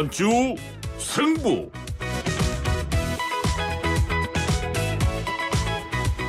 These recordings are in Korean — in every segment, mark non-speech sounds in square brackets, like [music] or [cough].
이번 주 승부.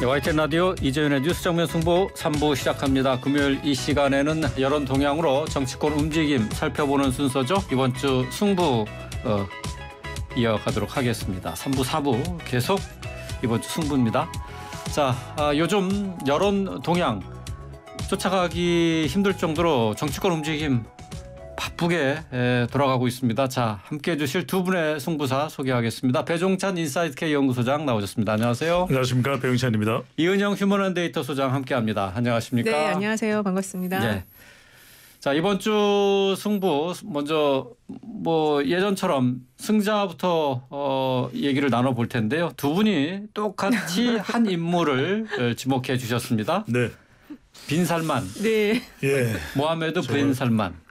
YTN 네, 라디오 이재윤의 뉴스 정면 승부 3부 시작합니다. 금요일 이 시간에는 여론 동향으로 정치권 움직임 살펴보는 순서죠. 이번 주 승부 어, 이어가도록 하겠습니다. 3부, 4부 계속 이번 주 승부입니다. 자, 아, 요즘 여론 동향 쫓아가기 힘들 정도로 정치권 움직임 바쁘게 에, 돌아가고 있습니다. 자, 함께 해주실 두 분의 승부사 소개하겠습니다. 배종찬 인사이트K 연구소장 나오셨습니다. 안녕하세요. 안녕하십니까. 배종찬입니다. 이은영 휴먼앤데이터 소장 함께합니다. 안녕하십니까. 네, 안녕하세요. 반갑습니다. 네. 자, 이번 주 승부 먼저 뭐 예전처럼 승자부터 어, 얘기를 나눠볼 텐데요. 두 분이 똑같이 한 인물을 지목해 주셨습니다. 네. 빈살만. 네. 예. 모하메드 빈살만.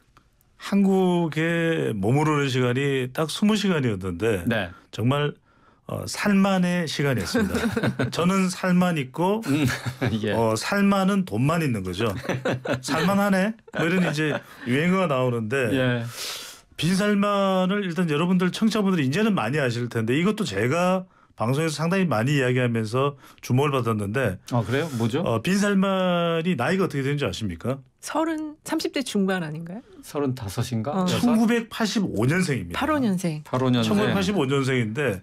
한국에 머무르는 시간이 딱 20시간이었는데 네. 정말 어, 살만의 시간이었습니다. [laughs] 저는 살만 있고 음, [laughs] 예. 어, 살만은 돈만 있는 거죠. 살만하네. 뭐 이런 이제 유행어가 나오는데 예. 빈살만을 일단 여러분들 청취자분들이 이제는 많이 아실 텐데 이것도 제가 방송에서 상당히 많이 이야기하면서 주목을 받았는데 아 그래요? 뭐죠? 어, 빈살만이 나이가 어떻게 되는지 아십니까? 서른 삼십 대 중반 아닌가요? 서른다섯인가? 어. 1985년생입니다. 85년생. 85년생. 1985년생인데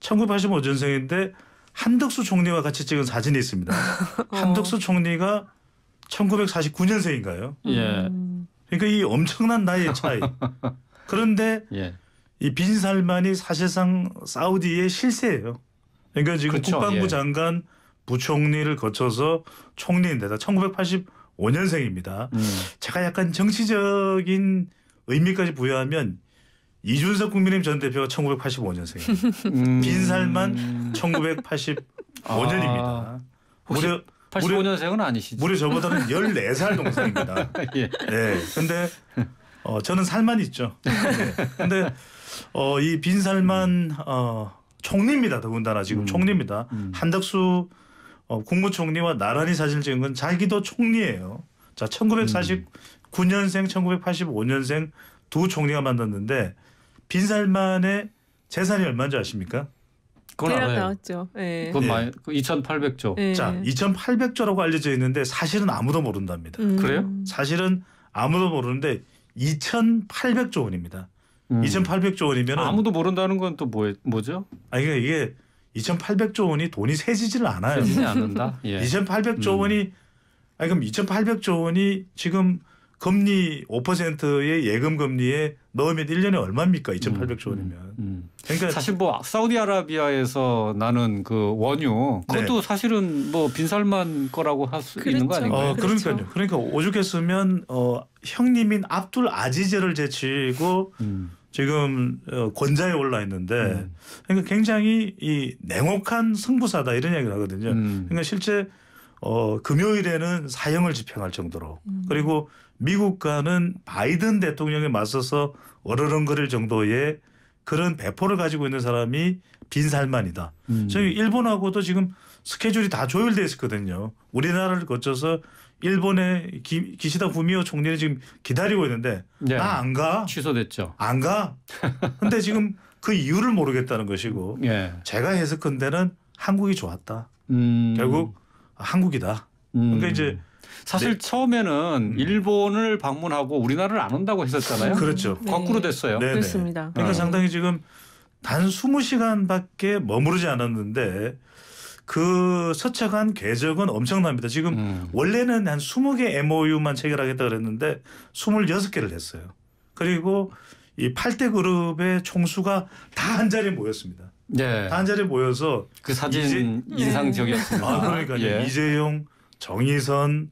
1985년생인데 한덕수 총리와 같이 찍은 사진이 있습니다. [laughs] 어. 한덕수 총리가 1949년생인가요? 예. 그러니까 이 엄청난 나이의 차이. [laughs] 그런데 예. 이빈 살만이 사실상 사우디의 실세예요. 그러니까 지금 그렇 국방부 예. 장관 부총리를 거쳐서 총리인데다 1980 5년생입니다. 음. 제가 약간 정치적인 의미까지 부여하면 이준석 국민의힘 전 대표가 1 9 8 5년생 음. 빈살만 1985년입니다. 아. 무려 85년생은 아니시죠? 무려 저보다는 14살 동생입니다. [laughs] 예. 네. 근데 어, 저는 살만 있죠. 네. 근데 어, 이 빈살만 어, 총리입니다. 더군다나 지금 음. 총리입니다. 음. 한덕수 어, 국무총리와 나란히 사진 찍은 건 자기도 총리예요. 자, 1949년생, 1985년생 두 총리가 만났는데 빈살만의 재산이 얼마인지 아십니까? 대략 나왔죠. 네. 그건 많 2,800조. 네. 자, 2,800조라고 알려져 있는데 사실은 아무도 모른답니다. 음. 그래요? 사실은 아무도 모르는데 2,800조 원입니다. 음. 2,800조 원이면 아무도 모른다는 건 또 뭐, 뭐죠? 아 이게 이게 2,800조 원이 돈이 세지질 않아요. 새지 않는다. [laughs] 예. 2,800조 음. 원이 아니 그럼 2,800조 원이 지금 금리 5%의 예금 금리에 넣으면 1년에 얼마입니까? 2,800조 음, 원이면. 음, 음, 그러니까 사실 뭐 사우디아라비아에서 나는 그 원유 그것도 네. 사실은 뭐 빈살만 거라고 할 수 있는 거 그렇죠. 아닌가요? 어, 그러니까요 그렇죠. 그러니까 오죽했으면 어, 형님인 압둘 아지제를 제치고 음. 지금 어, 권좌에 올라 있는데 음. 그러니까 굉장히 이 냉혹한 승부사다 이런 이야기를 하거든요. 음. 그러니까 실제 어, 금요일에는 사형을 집행할 정도로 음. 그리고 미국과는 바이든 대통령에 맞서서 어르렁거릴 정도의 그런 배포를 가지고 있는 사람이 빈살만이다. 음. 저희 일본하고도 지금 스케줄이 다 조율돼 있었거든요. 우리나라를 거쳐서 일본의 기, 시다 부미오 총리는 지금 기다리고 있는데 네. 나안 가. 취소됐죠. 안 가. 근데 지금 그 이유를 모르겠다는 것이고 네. 제가 해석한데는 한국이 좋았다. 음. 결국 한국이다. 음. 그러니까 이제 사실 네. 처음에는 음. 일본을 방문하고 우리나라를 안 온다고 했었잖아요. 그렇죠. 네. 거꾸로 됐어요. 네, 네. 그렇습니다. 그러니까 네. 상당히 지금 단 20시간밖에 머무르지 않았는데 그 서착한 궤적은 엄청납니다. 지금 음. 원래는 한 20개 MOU만 체결하겠다 그랬는데 26개를 했어요. 그리고 이 8대 그룹의 총수가 다한 자리에 모였습니다. 네. 예. 다한 자리에 모여서 그 사진 이제... 인상적이었습니다. 아, 그러니까 예. 이재용, 정의선,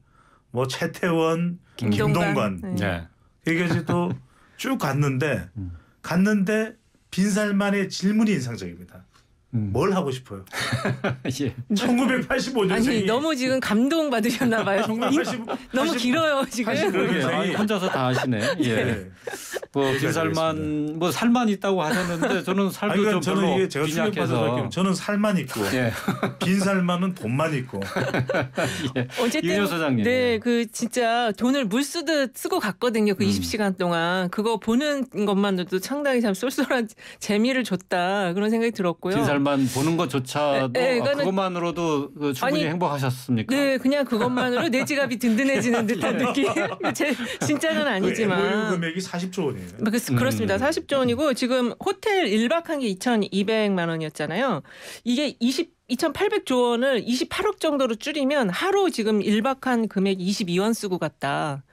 뭐 최태원, 김동관. 김 예. 네. 이게 이제 또쭉 갔는데 음. 갔는데 빈살만의 질문이 인상적입니다. 음. 뭘 하고 싶어요? [laughs] 예. 1985년생이 아니 너무 지금 감동 받으셨나 봐요. 1980, [laughs] 너무 길어요 지금. 그러게요. 아, 혼자서 다 하시네. [laughs] 예. 예. 뭐 길살만 네, 뭐 살만 있다고 하셨는데 저는 살도 아니, 그러니까 좀 저는 이게 제가 빈약해서 저는 살만 있고 예. 빈 살만은 돈만 있고. 예. 어쨌든 소장님. 네, 예. 그 진짜 돈을 물 쓰듯 쓰고 갔거든요. 그 음. 20시간 동안 그거 보는 것만으로도 상당히 참 쏠쏠한 재미를 줬다 그런 생각이 들었고요. 날만 보는 것조차도 네, 네, 아, 그것만으로도 그 충분히 아니, 행복하셨습니까? 네, 그냥 그것만으로 내 지갑이 든든해지는 듯한 네. 느낌. 제, 진짜는 그 아니지만. 그 금액이 40조 원이에요. 그, 그렇습니다. 40조 음. 원이고 지금 호텔 1박 한 게 2,200만 원이었잖아요. 이게 20 2,800조 원을 28억 정도로 줄이면 하루 지금 1박한 금액 22원 쓰고 갔다.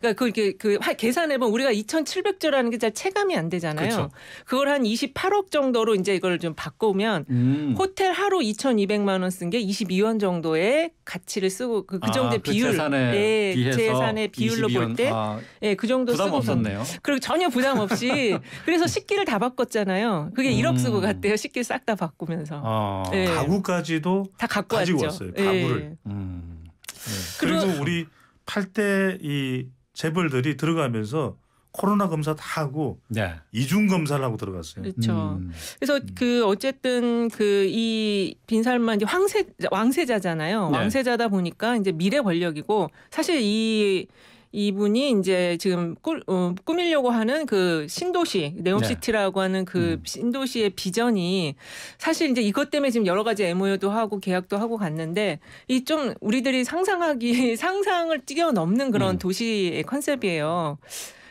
그러니까 그렇게 그, 그 계산해 보면 우리가 2,700조라는 게 잘 체감이 안 되잖아요. 그쵸. 그걸 한 28억 정도로 이제 이걸 좀 바꾸면 음. 호텔 하루 2,200만 원 쓴 게 22원 정도의 가치를 쓰고 그, 그 아, 정도의 아, 비율, 그 재산에 예, 재산의 비율로 볼 때, 아, 예, 그 정도 부담 쓰고 뭐 없었네요. 그리고 전혀 부담 없이 [laughs] 그래서 식기를 다 바꿨잖아요. 그게 음. 1억 쓰고 갔대요. 식기 싹 다 바꾸면서 아, 예. 가구까지도 다 갖고 가지고 왔죠. 왔어요. 가구를. 예. 음. 네. 그리고 우리 팔때이 재벌들이 들어가면서 코로나 검사 다 하고 네. 이중 검사를 하고 들어갔어요. 그렇죠. 음. 그래서 음. 그 어쨌든 그 이 빈살만 이제 황세 왕세자잖아요. 네. 왕세자다 보니까 이제 미래 권력이고 사실 이 이분이 이제 지금 꿀, 어, 꾸밀려고 하는 그 신도시 네옴시티라고 네. 하는 그 음. 신도시의 비전이 사실 이제 이것 때문에 지금 여러 가지 MOU도 하고 계약도 하고 갔는데 이 좀 우리들이 상상하기 [laughs] 상상을 뛰어넘는 그런 음. 도시의 컨셉이에요.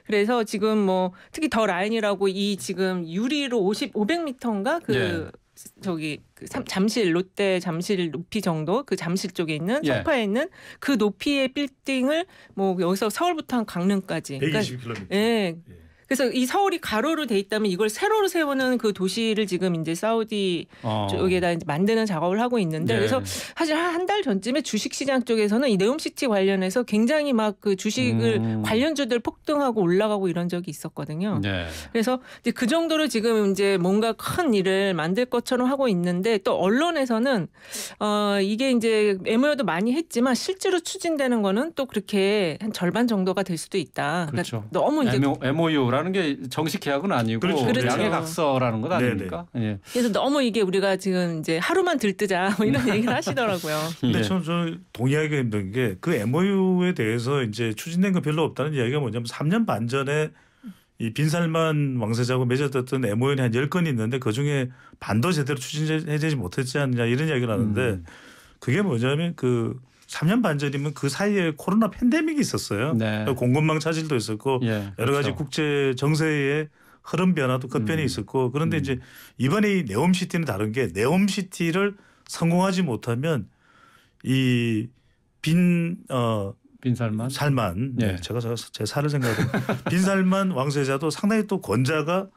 그래서 지금 뭐 특히 더 라인이라고 이 지금 유리로 50 500m인가 그 네. 저기 그 삼, 잠실 롯데 잠실 높이 정도 그 잠실 쪽에 있는 예. 송파에 있는 그 높이의 빌딩을 뭐 여기서 서울부터 한 강릉까지 120km. 그러니까, 예. 예. 그래서 이 서울이 가로로 돼 있다면 이걸 세로로 세우는 그 도시를 지금 이제 사우디 어. 쪽에다 이제 만드는 작업을 하고 있는데 네. 그래서 사실 한 달 전쯤에 주식시장 쪽에서는 이 네옴시티 관련해서 굉장히 막 그 주식을 음. 관련주들 폭등하고 올라가고 이런 적이 있었거든요. 네. 그래서 이제 그 정도로 지금 이제 뭔가 큰 일을 만들 것처럼 하고 있는데 또 언론에서는 어 이게 이제 MOU도 많이 했지만 실제로 추진되는 거는 또 그렇게 한 절반 정도가 될 수도 있다. 그러니까 그렇죠. 너무 이제 MOU라 계라는게 정식 계약은 아니고 그렇죠. 그렇죠. 양해각서라는 것 아닙니까? 예. 그래서 너무 이게 우리가 지금 이제 하루만 들뜨자 뭐 이런 네. 얘기를 하시더라고요. [laughs] 근데 예. 저는, 저 동의하기 힘든 게 그 MOU에 대해서 이제 추진된 거 별로 없다는 이야기가 뭐냐면 3년 반 전에 이 빈살만 왕세자하고 맺었던 MOU는 한 10건이 있는데 그중에 반도 제대로 추진해제지 못했지 않느냐 이런 이야기를 하는데 음. 그게 뭐냐면 그 3년 반 전이면 그 사이에 코로나 팬데믹이 있었어요. 네. 공급망 차질도 있었고 예, 여러 그렇죠. 가지 국제 정세의 흐름 변화도 급변이 음. 있었고 그런데 음. 이제 이번에 이 네옴시티는 다른 게 네옴시티를 성공하지 못하면 이 빈 어, 빈살만 살만 예. 네, 제가 제 살을 생각해빈 살만 [laughs] 왕세자도 상당히 또 권자가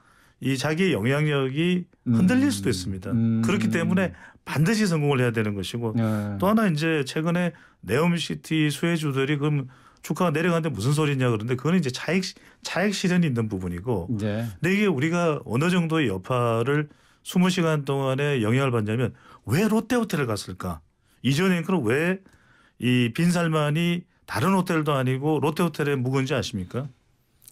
이 자기의 영향력이 음. 흔들릴 수도 있습니다. 음. 그렇기 때문에 반드시 성공을 해야 되는 것이고 네. 또 하나 이제 최근에 네옴시티 수혜주들이 그럼 주가가 내려가는데 무슨 소리냐 그런데 그거는 이제 차익 차익 실현이 있는 부분이고 네. 근데 이게 우리가 어느 정도의 여파를 20시간 동안에 영향을 받냐면 왜 롯데호텔을 갔을까? 이전 앵커는 왜이 빈살만이 다른 호텔도 아니고 롯데호텔에 묵은지 아십니까?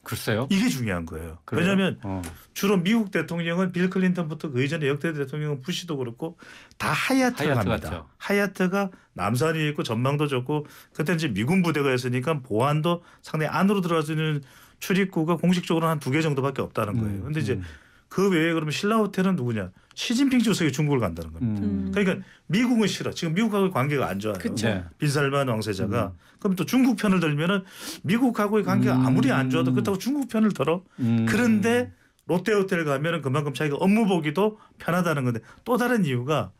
글쎄요. 이게 중요한 거예요. 그래요? 왜냐하면 어. 주로 미국 대통령은 빌 클린턴부터 그 이전에 역대 대통령은 부시도 그렇고 다 하얏트가 하얏트 갑니다. 하얏트가 남산이 있고 전망도 좋고 그때 이제 미군 부대가 있으니까 보안도 상당히 안으로 들어갈 수 있는 출입구가 공식적으로한 두 개 정도밖에 없다는 거예요. 음, 근데 이제 음. 그 외에 그러면 신라 호텔은 누구냐? 시진핑 주석이 중국을 간다는 겁니다. 음. 음. 그러니까 미국은 싫어. 지금 미국하고 관계가 안 좋아요. 그 빈살만 네. 왕세자가 음. 그럼 또 중국 편을 들면은 미국하고의 관계가 음. 아무리 안 좋아도 그렇다고 중국 편을 들어. 음. 그런데 롯데호텔 가면은 그만큼 자기가 업무 보기도 편하다는 건데 또 다른 이유가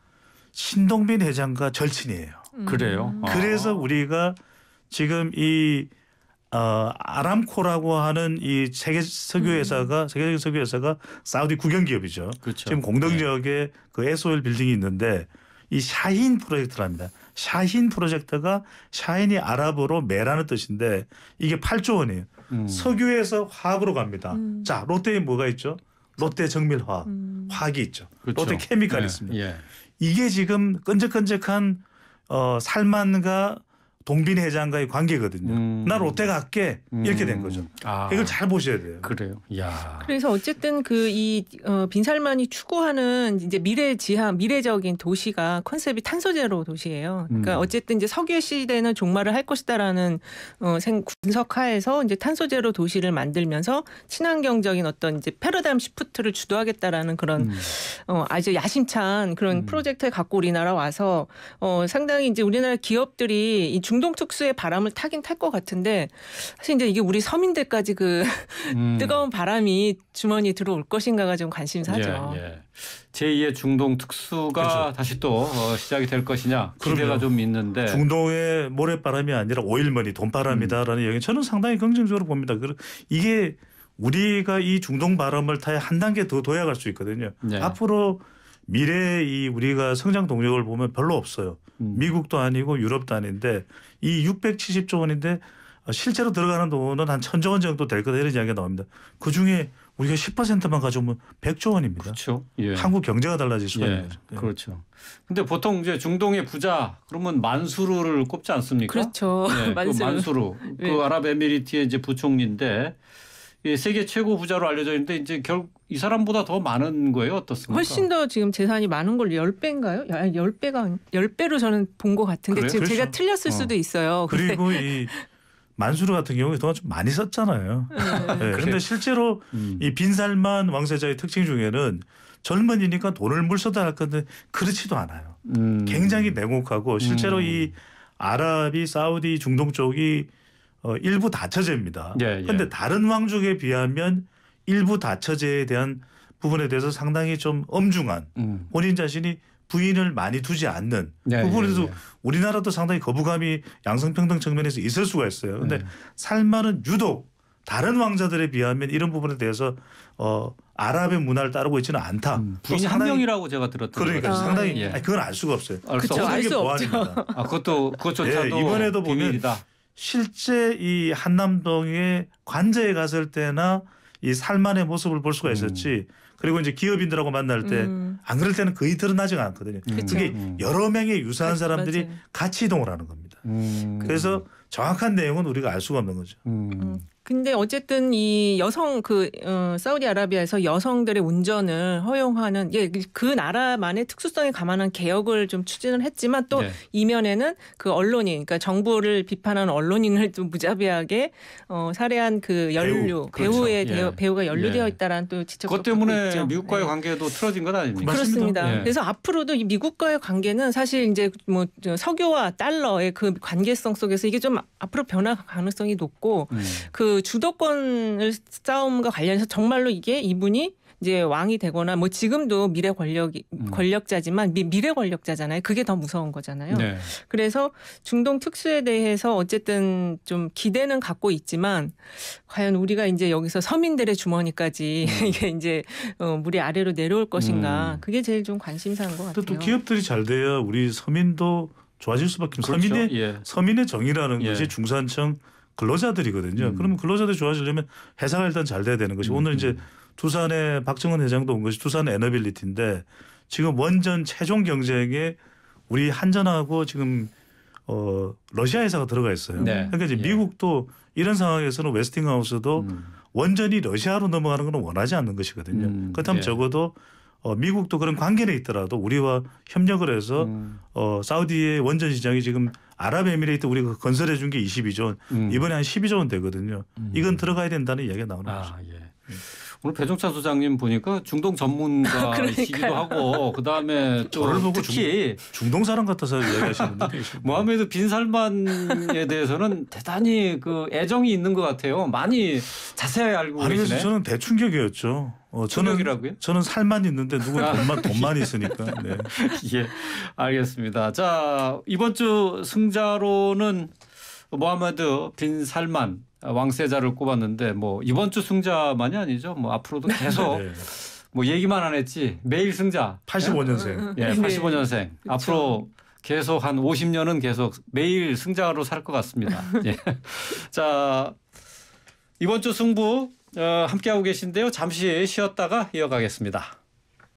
신동빈 회장과 절친이에요. 음. 그래요. 아. 그래서 아. 우리가 지금 이 어, 아람코라고 하는 이 세계 석유 회사가 음. 세계 석유 회사가 사우디 국영 기업이죠. 그렇죠. 지금 공동 네. 지역에 네. 그 SOL 빌딩이 있는데 이 샤힌 프로젝트랍니다. 샤힌 프로젝트가 샤힌이 아랍어로 매라는 뜻인데 이게 8조 원이에요. 음. 석유에서 화학으로 갑니다. 음. 자, 롯데에 뭐가 있죠? 롯데 정밀화학, 음. 화학이 있죠. 그렇죠. 롯데 케미칼이 네. 있습니다. 예. 이게 지금 끈적끈적한 어, 살만과 동빈 회장과의 관계거든요. 음. 난 롯데 갈게 이렇게 된 음. 거죠. 아. 이걸 잘 보셔야 돼요. 그래요. 야. 그래서 어쨌든 그이 어, 빈살만이 추구하는 이제 미래 지향, 미래적인 도시가 컨셉이 탄소제로 도시예요. 그러니까 음. 어쨌든 이제 석유 시대는 종말을 할 것이다라는 어, 생, 분석하에서 이제 탄소제로 도시를 만들면서 친환경적인 어떤 이제 패러다임 시프트를 주도하겠다라는 그런 음. 어, 아주 야심찬 그런 음. 프로젝트에 갖고 우리나라 와서 어, 상당히 이제 우리나라 기업들이 이중 공동특수의 바람을 타긴 탈 것 같은데 사실 이제 이게 우리 서민들까지 그 음. [laughs] 뜨거운 바람이 주머니에 들어올 것인가가 좀 관심사죠. 예, 예. 제2의 중동 특수가 그렇죠. 다시 또 어, 시작이 될 것이냐 기대가 좀 있는데 중동의 모래바람이 아니라 오일머니 돈바람이다라는 음. 얘기 저는 상당히 긍정적으로 봅니다. 이게 우리가 이 중동 바람을 타야 한 단계 더 둬야 할수 있거든요. 네. 앞으로 미래에 이 우리가 성장 동력을 보면 별로 없어요. 음. 미국도 아니고 유럽도 아닌데 이 670조 원인데 실제로 들어가는 돈은 한 천조 원 정도 될 거다 이런 이야기가 나옵니다. 그 중에 우리가 10%만 가져오면 100조 원입니다. 그렇죠. 예. 한국 경제가 달라질 수가 예. 있는 거죠. 예. 그렇죠. 근데 보통 이제 중동의 부자 그러면 만수르를 꼽지 않습니까? 그렇죠. 예. 만수르. [laughs] 그 만수르. 그 예. 아랍에미리트의 이제 부총리인데 예, 세계 최고 부자로 알려져 있는데 이제 결 이 사람보다 더 많은 거예요. 어떻습니까? 훨씬 더 지금 재산이 많은 걸 10배인가요? 10배가 10배로 저는 본 것 같은데 지금 그렇죠. 제가 틀렸을 어. 수도 있어요. 그리고 이 [laughs] 만수르 같은 경우에 돈을 좀 많이 썼잖아요. 네. 네. 그런데 실제로 음. 이 빈살만 왕세자의 특징 중에는 젊은이니까 돈을 물 쏟아 할 건데 그렇지도 않아요. 음. 굉장히 냉혹하고 실제로 음. 이 아랍이 사우디 중동 쪽이 어, 일부 다처제입니다. 그런데 예, 예. 다른 왕족에 비하면 일부 다처제에 대한 부분에 대해서 상당히 좀 엄중한 음. 본인 자신이 부인을 많이 두지 않는 예, 예 부분에서 예, 우리나라도 상당히 거부감이 양성평등 측면에서 있을 수가 있어요. 그런데 예. 살만은 유독 다른 왕자들에 비하면 이런 부분에 대해서 어 아랍의 문화를 따르고 있지는 않다. 음, 부인한 명이라고 제가 들었던 그러니까 상당히 아, 예. 아니, 그건 알 수가 없어요. 알수 없죠. 아, 그것도 그것조차도 예, 이번에도 비밀이다. 실제 이 한남동의 관제에 갔을 때나 이 살만의 모습을 볼 수가 음. 있었지. 음. 그리고 이제 기업인들하고 만날 때안 음. 그럴 때는 거의 드러나지가 않거든요. 음. 그게 음. 여러 명의 유사한 사람들이 맞아요. 같이 이동을 하는 겁니다. 음. 그래서 정확한 내용은 우리가 알 수가 없는 거죠. 근데 어쨌든 이 여성 그 어, 사우디아라비아에서 여성들의 운전을 허용하는 예, 그, 그 나라만의 특수성에 감안한 개혁을 좀 추진을 했지만 또 네. 이면에는 그 언론인 그러니까 정부를 비판하는 언론인을 좀 무자비하게 어, 살해한 그 연류 배우, 의 그렇죠. 예. 배우, 가 연루되어 예. 있다라는 또 지적 그것 때문에 있죠. 미국과의 예. 관계도 틀어진 건 아닙니까? 그렇습니다. 예. 그래서 앞으로도 이 미국과의 관계는 사실 이제 뭐 석유와 달러의 그 관계성 속에서 이게 좀 앞으로 변화 가능성이 높고 음. 그그 주도권을 싸움과 관련해서 정말로 이게 이분이 이제 왕이 되거나 뭐 지금도 미래 권력 음. 권력자지만 미, 미래 권력자잖아요. 그게 더 무서운 거잖아요. 네. 그래서 중동 특수에 대해서 어쨌든 좀 기대는 갖고 있지만 과연 우리가 이제 여기서 서민들의 주머니까지 음. [laughs] 이게 이제 어, 물이 아래로 내려올 것인가 음. 그게 제일 좀 관심사인 것 같아요. 또 기업들이 잘 돼야 우리 서민도 좋아질 수밖에 없어요. 그렇죠. 서민의 예. 서민의 정의라는 예. 것이 중산층 근로자들이거든요. 음. 그러면 근로자들이 좋아지려면 회사가 일단 잘 돼야 되는 것이 음. 오늘 이제 음. 두산의 박정은 회장도 온 것이 두산 에너빌리티인데 지금 원전 최종 경쟁에 우리 한전하고 지금 어 러시아 회사가 들어가 있어요. 네. 그러니까 이제 예. 미국도 이런 상황에서는 웨스팅하우스도 음. 원전이 러시아로 넘어가는 건 원하지 않는 것이거든요. 음. 그렇다면 예. 적어도 어, 미국도 그런 관계는 있더라도 우리와 협력을 해서 음. 어, 사우디의 원전 시장이 지금 아랍에미레이트 우리가 건설해 준 게 22조 원 음. 이번에 한 12조 원 되거든요. 음. 이건 들어가야 된다는 이야기가 나오는 아, 거죠. 예. 오늘 배종찬 소장님 보니까 중동 전문가이시기도 [laughs] 하고 그 다음에 저를 보고 특히 중, 동 사람 같아서 이야기하시는 데들 계시고 모하메드 빈 살만에 대해서는 대단히 그 애정이 있는 것 같아요. 많이 자세히 알고 아니, 계시네. 저는 대충격이었죠. 어, 저는 이라고요 저는 살만 있는데 누군 아. 돈만 예. 돈만 있으니까. 네. [laughs] 예, 알겠습니다. 자 이번 주 승자로는 모하마드 빈 살만 왕세자를 꼽았는데 뭐 이번 주 승자만이 아니죠. 뭐 앞으로도 네, 계속. 네. 뭐 얘기만 안 했지 매일 승자 85년생 예 85년생 예, 네. 앞으로 계속 한 50년은 계속 매일 승자로 살 것 같습니다. 예. [laughs] 자 이번 주 승부 어, 함께하고 계신데요. 잠시 쉬었다가 이어가겠습니다.